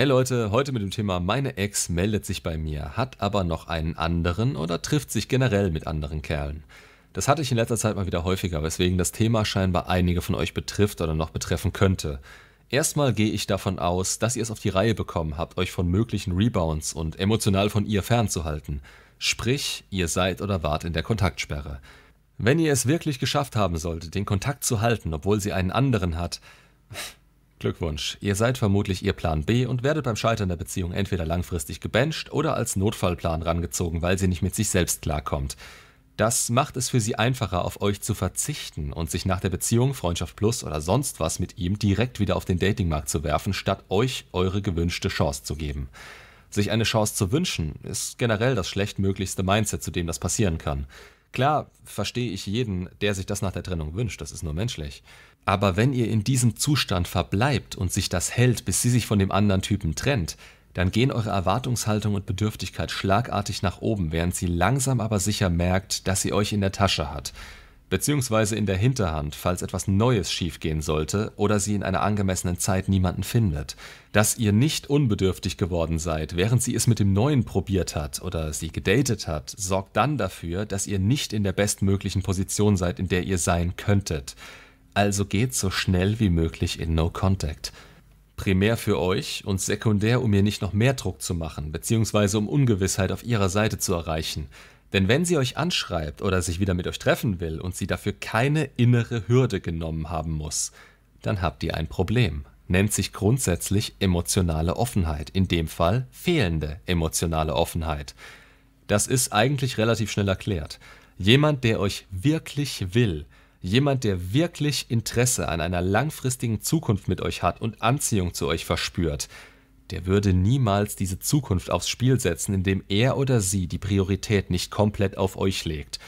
Hey Leute, heute mit dem Thema meine Ex meldet sich bei mir, hat aber noch einen anderen oder trifft sich generell mit anderen Kerlen. Das hatte ich in letzter Zeit mal wieder häufiger, weswegen das Thema scheinbar einige von euch betrifft oder noch betreffen könnte. Erstmal gehe ich davon aus, dass ihr es auf die Reihe bekommen habt, euch von möglichen Rebounds und emotional von ihr fernzuhalten. Sprich, ihr seid oder wart in der Kontaktsperre. Wenn ihr es wirklich geschafft haben solltet, den Kontakt zu halten, obwohl sie einen anderen hat, Glückwunsch, ihr seid vermutlich ihr Plan B und werdet beim Scheitern der Beziehung entweder langfristig gebencht oder als Notfallplan rangezogen, weil sie nicht mit sich selbst klarkommt. Das macht es für sie einfacher, auf euch zu verzichten und sich nach der Beziehung, Freundschaft Plus oder sonst was mit ihm direkt wieder auf den Datingmarkt zu werfen, statt euch eure gewünschte Chance zu geben. Sich eine Chance zu wünschen, ist generell das schlechtmöglichste Mindset, zu dem das passieren kann. Klar verstehe ich jeden, der sich das nach der Trennung wünscht, das ist nur menschlich. Aber wenn ihr in diesem Zustand verbleibt und sich das hält, bis sie sich von dem anderen Typen trennt, dann gehen eure Erwartungshaltung und Bedürftigkeit schlagartig nach oben, während sie langsam aber sicher merkt, dass sie euch in der Tasche hat beziehungsweise in der Hinterhand, falls etwas Neues schiefgehen sollte oder sie in einer angemessenen Zeit niemanden findet, dass ihr nicht unbedürftig geworden seid, während sie es mit dem Neuen probiert hat oder sie gedatet hat, sorgt dann dafür, dass ihr nicht in der bestmöglichen Position seid, in der ihr sein könntet. Also geht so schnell wie möglich in No Contact. Primär für euch und sekundär, um ihr nicht noch mehr Druck zu machen, beziehungsweise um Ungewissheit auf ihrer Seite zu erreichen. Denn wenn sie euch anschreibt oder sich wieder mit euch treffen will und sie dafür keine innere Hürde genommen haben muss, dann habt ihr ein Problem. Nennt sich grundsätzlich emotionale Offenheit, in dem Fall fehlende emotionale Offenheit. Das ist eigentlich relativ schnell erklärt. Jemand, der euch wirklich will, jemand, der wirklich Interesse an einer langfristigen Zukunft mit euch hat und Anziehung zu euch verspürt, der würde niemals diese Zukunft aufs Spiel setzen, indem er oder sie die Priorität nicht komplett auf euch legt.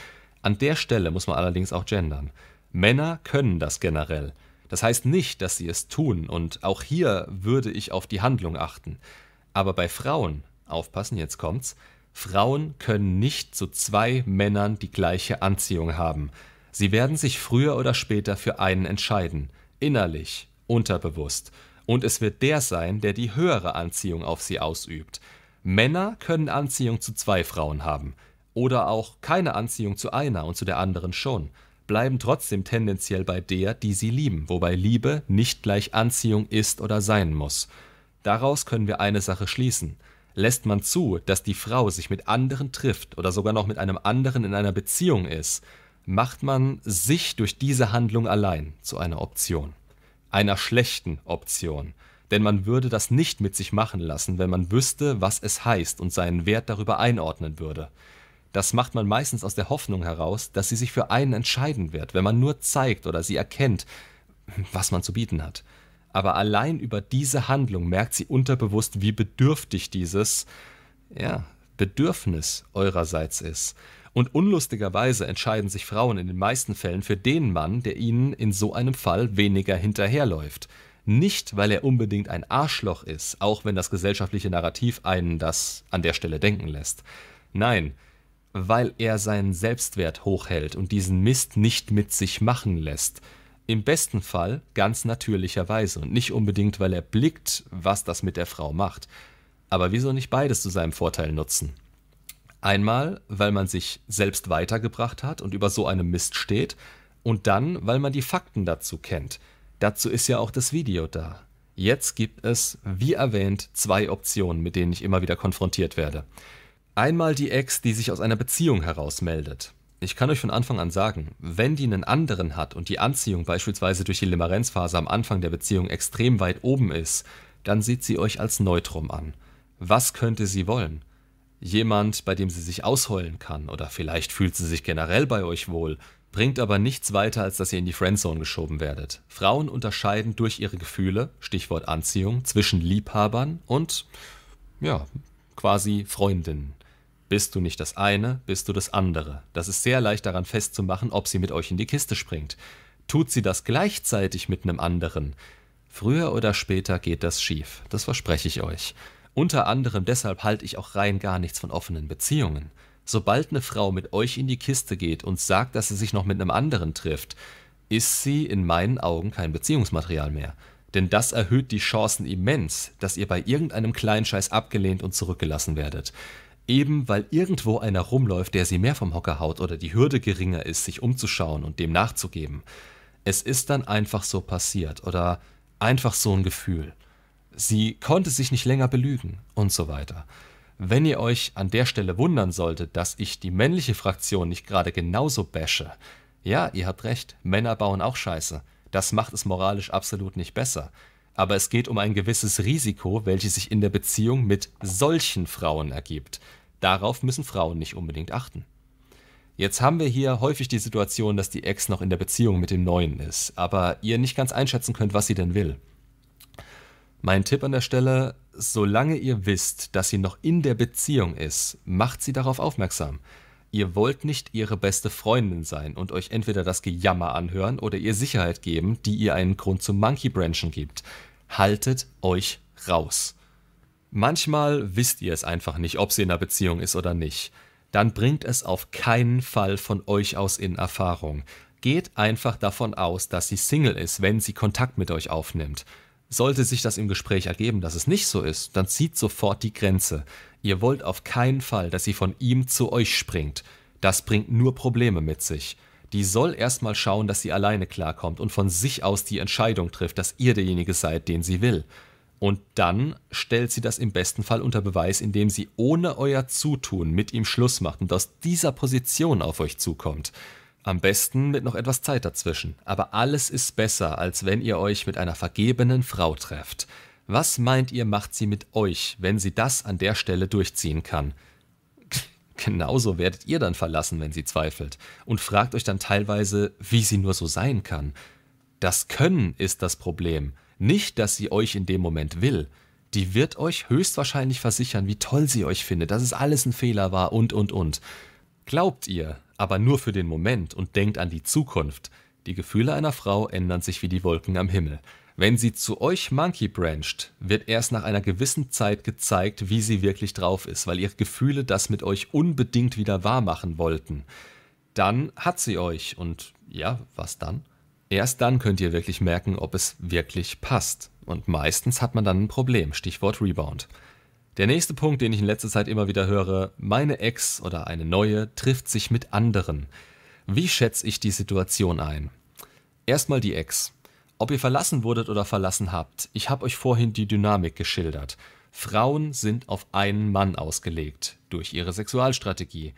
An der Stelle muss man allerdings auch gendern. Männer können das generell. Das heißt nicht, dass sie es tun, und auch hier würde ich auf die Handlung achten. Aber bei Frauen, aufpassen, jetzt kommt's, Frauen können nicht zu zwei Männern die gleiche Anziehung haben. Sie werden sich früher oder später für einen entscheiden, innerlich, unterbewusst und es wird der sein, der die höhere Anziehung auf sie ausübt. Männer können Anziehung zu zwei Frauen haben oder auch keine Anziehung zu einer und zu der anderen schon, bleiben trotzdem tendenziell bei der, die sie lieben, wobei Liebe nicht gleich Anziehung ist oder sein muss. Daraus können wir eine Sache schließen. Lässt man zu, dass die Frau sich mit anderen trifft oder sogar noch mit einem anderen in einer Beziehung ist, macht man sich durch diese Handlung allein zu einer Option einer schlechten Option, denn man würde das nicht mit sich machen lassen, wenn man wüsste, was es heißt und seinen Wert darüber einordnen würde. Das macht man meistens aus der Hoffnung heraus, dass sie sich für einen entscheiden wird, wenn man nur zeigt oder sie erkennt, was man zu bieten hat. Aber allein über diese Handlung merkt sie unterbewusst, wie bedürftig dieses, ja, Bedürfnis eurerseits ist. Und unlustigerweise entscheiden sich Frauen in den meisten Fällen für den Mann, der ihnen in so einem Fall weniger hinterherläuft. Nicht, weil er unbedingt ein Arschloch ist, auch wenn das gesellschaftliche Narrativ einen das an der Stelle denken lässt. Nein, weil er seinen Selbstwert hochhält und diesen Mist nicht mit sich machen lässt. Im besten Fall ganz natürlicherweise und nicht unbedingt, weil er blickt, was das mit der Frau macht. Aber wieso nicht beides zu seinem Vorteil nutzen? Einmal, weil man sich selbst weitergebracht hat und über so einem Mist steht, und dann, weil man die Fakten dazu kennt. Dazu ist ja auch das Video da. Jetzt gibt es, wie erwähnt, zwei Optionen, mit denen ich immer wieder konfrontiert werde. Einmal die Ex, die sich aus einer Beziehung heraus meldet. Ich kann euch von Anfang an sagen, wenn die einen anderen hat und die Anziehung beispielsweise durch die Limerenzphase am Anfang der Beziehung extrem weit oben ist, dann sieht sie euch als Neutrum an. Was könnte sie wollen? jemand, bei dem sie sich ausheulen kann oder vielleicht fühlt sie sich generell bei euch wohl, bringt aber nichts weiter, als dass ihr in die Friendzone geschoben werdet. Frauen unterscheiden durch ihre Gefühle, Stichwort Anziehung, zwischen Liebhabern und, ja, quasi Freundinnen. Bist du nicht das eine, bist du das andere. Das ist sehr leicht daran festzumachen, ob sie mit euch in die Kiste springt. Tut sie das gleichzeitig mit einem anderen? Früher oder später geht das schief, das verspreche ich euch. Unter anderem deshalb halte ich auch rein gar nichts von offenen Beziehungen. Sobald eine Frau mit euch in die Kiste geht und sagt, dass sie sich noch mit einem anderen trifft, ist sie in meinen Augen kein Beziehungsmaterial mehr. Denn das erhöht die Chancen immens, dass ihr bei irgendeinem kleinen Scheiß abgelehnt und zurückgelassen werdet. Eben weil irgendwo einer rumläuft, der sie mehr vom Hocker haut oder die Hürde geringer ist, sich umzuschauen und dem nachzugeben. Es ist dann einfach so passiert oder einfach so ein Gefühl sie konnte sich nicht länger belügen und so weiter. Wenn ihr euch an der Stelle wundern solltet, dass ich die männliche Fraktion nicht gerade genauso bashe, ja, ihr habt recht, Männer bauen auch Scheiße. Das macht es moralisch absolut nicht besser. Aber es geht um ein gewisses Risiko, welches sich in der Beziehung mit solchen Frauen ergibt. Darauf müssen Frauen nicht unbedingt achten. Jetzt haben wir hier häufig die Situation, dass die Ex noch in der Beziehung mit dem Neuen ist, aber ihr nicht ganz einschätzen könnt, was sie denn will. Mein Tipp an der Stelle, solange ihr wisst, dass sie noch in der Beziehung ist, macht sie darauf aufmerksam. Ihr wollt nicht ihre beste Freundin sein und euch entweder das Gejammer anhören oder ihr Sicherheit geben, die ihr einen Grund zum Monkey Branchen gibt. Haltet euch raus. Manchmal wisst ihr es einfach nicht, ob sie in einer Beziehung ist oder nicht. Dann bringt es auf keinen Fall von euch aus in Erfahrung. Geht einfach davon aus, dass sie Single ist, wenn sie Kontakt mit euch aufnimmt. Sollte sich das im Gespräch ergeben, dass es nicht so ist, dann zieht sofort die Grenze. Ihr wollt auf keinen Fall, dass sie von ihm zu euch springt. Das bringt nur Probleme mit sich. Die soll erstmal schauen, dass sie alleine klarkommt und von sich aus die Entscheidung trifft, dass ihr derjenige seid, den sie will. Und dann stellt sie das im besten Fall unter Beweis, indem sie ohne euer Zutun mit ihm Schluss macht und aus dieser Position auf euch zukommt. Am besten mit noch etwas Zeit dazwischen, aber alles ist besser, als wenn ihr euch mit einer vergebenen Frau trefft. Was meint ihr, macht sie mit euch, wenn sie das an der Stelle durchziehen kann? Genauso werdet ihr dann verlassen, wenn sie zweifelt, und fragt euch dann teilweise, wie sie nur so sein kann. Das Können ist das Problem, nicht, dass sie euch in dem Moment will. Die wird euch höchstwahrscheinlich versichern, wie toll sie euch findet, dass es alles ein Fehler war und und und. Glaubt ihr, aber nur für den Moment und denkt an die Zukunft. Die Gefühle einer Frau ändern sich wie die Wolken am Himmel. Wenn sie zu euch Monkey Branched, wird erst nach einer gewissen Zeit gezeigt, wie sie wirklich drauf ist, weil ihre Gefühle das mit euch unbedingt wieder wahrmachen wollten. Dann hat sie euch und ja, was dann? Erst dann könnt ihr wirklich merken, ob es wirklich passt. Und meistens hat man dann ein Problem, Stichwort Rebound. Der nächste Punkt, den ich in letzter Zeit immer wieder höre, meine Ex oder eine neue trifft sich mit anderen. Wie schätze ich die Situation ein? Erstmal die Ex. Ob ihr verlassen wurdet oder verlassen habt, ich habe euch vorhin die Dynamik geschildert. Frauen sind auf einen Mann ausgelegt durch ihre Sexualstrategie.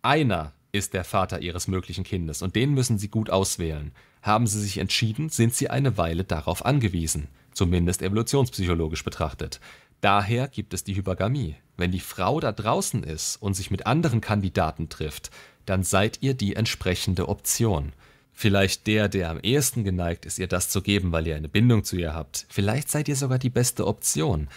Einer ist der Vater ihres möglichen Kindes und den müssen sie gut auswählen. Haben sie sich entschieden, sind sie eine Weile darauf angewiesen, zumindest evolutionspsychologisch betrachtet. Daher gibt es die Hypergamie. Wenn die Frau da draußen ist und sich mit anderen Kandidaten trifft, dann seid ihr die entsprechende Option. Vielleicht der, der am ehesten geneigt ist, ihr das zu geben, weil ihr eine Bindung zu ihr habt. Vielleicht seid ihr sogar die beste Option.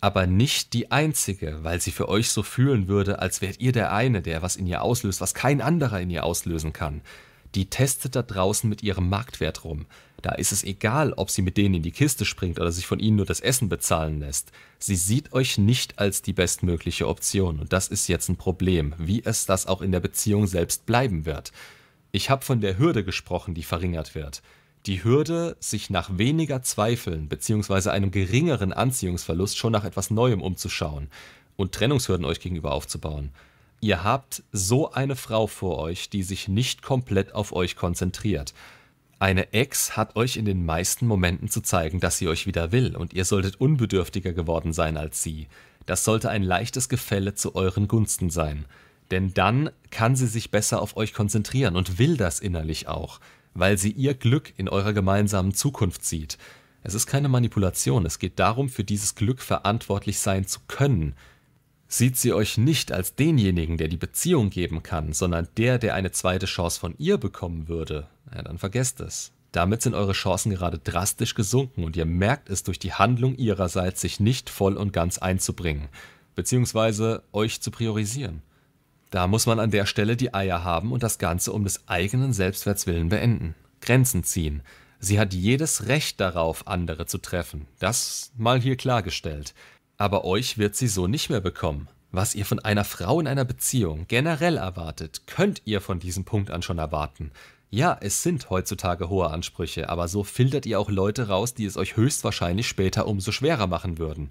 Aber nicht die einzige, weil sie für euch so fühlen würde, als wärt ihr der eine, der was in ihr auslöst, was kein anderer in ihr auslösen kann die testet da draußen mit ihrem Marktwert rum. Da ist es egal, ob sie mit denen in die Kiste springt oder sich von ihnen nur das Essen bezahlen lässt. Sie sieht euch nicht als die bestmögliche Option und das ist jetzt ein Problem, wie es das auch in der Beziehung selbst bleiben wird. Ich habe von der Hürde gesprochen, die verringert wird. Die Hürde, sich nach weniger Zweifeln bzw. einem geringeren Anziehungsverlust schon nach etwas Neuem umzuschauen und Trennungshürden euch gegenüber aufzubauen. Ihr habt so eine Frau vor euch, die sich nicht komplett auf euch konzentriert. Eine Ex hat euch in den meisten Momenten zu zeigen, dass sie euch wieder will und ihr solltet unbedürftiger geworden sein als sie. Das sollte ein leichtes Gefälle zu euren Gunsten sein. Denn dann kann sie sich besser auf euch konzentrieren und will das innerlich auch, weil sie ihr Glück in eurer gemeinsamen Zukunft sieht. Es ist keine Manipulation, es geht darum, für dieses Glück verantwortlich sein zu können, sieht sie euch nicht als denjenigen, der die Beziehung geben kann, sondern der, der eine zweite Chance von ihr bekommen würde, ja, dann vergesst es. Damit sind eure Chancen gerade drastisch gesunken und ihr merkt es durch die Handlung ihrerseits, sich nicht voll und ganz einzubringen, beziehungsweise euch zu priorisieren. Da muss man an der Stelle die Eier haben und das Ganze um des eigenen Selbstwerts willen beenden. Grenzen ziehen. Sie hat jedes Recht darauf, andere zu treffen. Das mal hier klargestellt. Aber euch wird sie so nicht mehr bekommen. Was ihr von einer Frau in einer Beziehung generell erwartet, könnt ihr von diesem Punkt an schon erwarten. Ja, es sind heutzutage hohe Ansprüche, aber so filtert ihr auch Leute raus, die es euch höchstwahrscheinlich später umso schwerer machen würden.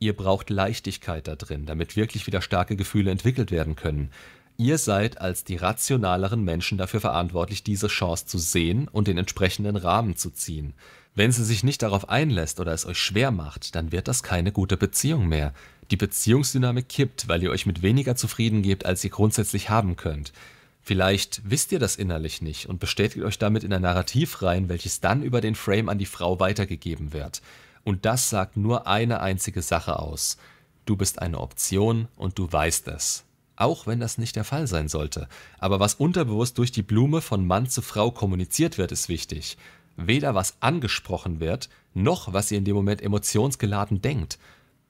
Ihr braucht Leichtigkeit da drin, damit wirklich wieder starke Gefühle entwickelt werden können. Ihr seid als die rationaleren Menschen dafür verantwortlich, diese Chance zu sehen und den entsprechenden Rahmen zu ziehen. Wenn sie sich nicht darauf einlässt oder es euch schwer macht, dann wird das keine gute Beziehung mehr. Die Beziehungsdynamik kippt, weil ihr euch mit weniger zufrieden gebt, als ihr grundsätzlich haben könnt. Vielleicht wisst ihr das innerlich nicht und bestätigt euch damit in ein Narrativ rein, welches dann über den Frame an die Frau weitergegeben wird. Und das sagt nur eine einzige Sache aus. Du bist eine Option und du weißt es. Auch wenn das nicht der Fall sein sollte. Aber was unterbewusst durch die Blume von Mann zu Frau kommuniziert wird, ist wichtig weder was angesprochen wird, noch was ihr in dem Moment emotionsgeladen denkt.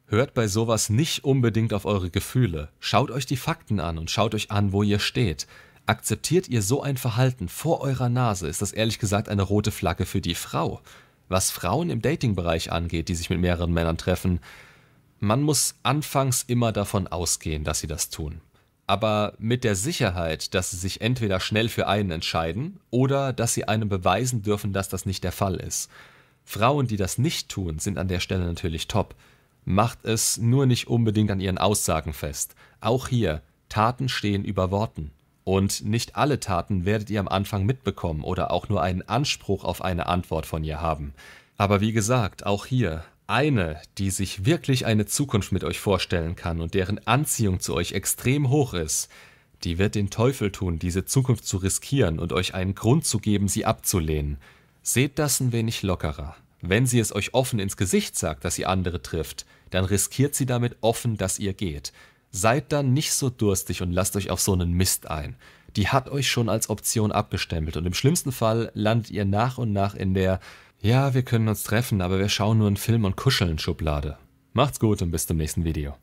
Hört bei sowas nicht unbedingt auf eure Gefühle. Schaut euch die Fakten an und schaut euch an, wo ihr steht. Akzeptiert ihr so ein Verhalten vor eurer Nase, ist das ehrlich gesagt eine rote Flagge für die Frau. Was Frauen im Datingbereich angeht, die sich mit mehreren Männern treffen, man muss anfangs immer davon ausgehen, dass sie das tun aber mit der Sicherheit, dass sie sich entweder schnell für einen entscheiden oder dass sie einem beweisen dürfen, dass das nicht der Fall ist. Frauen, die das nicht tun, sind an der Stelle natürlich top. Macht es nur nicht unbedingt an ihren Aussagen fest. Auch hier, Taten stehen über Worten. Und nicht alle Taten werdet ihr am Anfang mitbekommen oder auch nur einen Anspruch auf eine Antwort von ihr haben. Aber wie gesagt, auch hier, eine, die sich wirklich eine Zukunft mit euch vorstellen kann und deren Anziehung zu euch extrem hoch ist, die wird den Teufel tun, diese Zukunft zu riskieren und euch einen Grund zu geben, sie abzulehnen. Seht das ein wenig lockerer. Wenn sie es euch offen ins Gesicht sagt, dass ihr andere trifft, dann riskiert sie damit offen, dass ihr geht. Seid dann nicht so durstig und lasst euch auf so einen Mist ein. Die hat euch schon als Option abgestempelt und im schlimmsten Fall landet ihr nach und nach in der ja, wir können uns treffen, aber wir schauen nur einen Film und kuscheln Schublade. Macht's gut und bis zum nächsten Video.